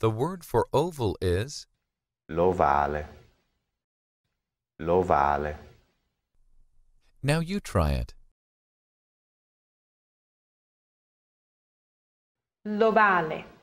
The word for oval is l'ovale. L'ovale. Now you try it. L'ovale.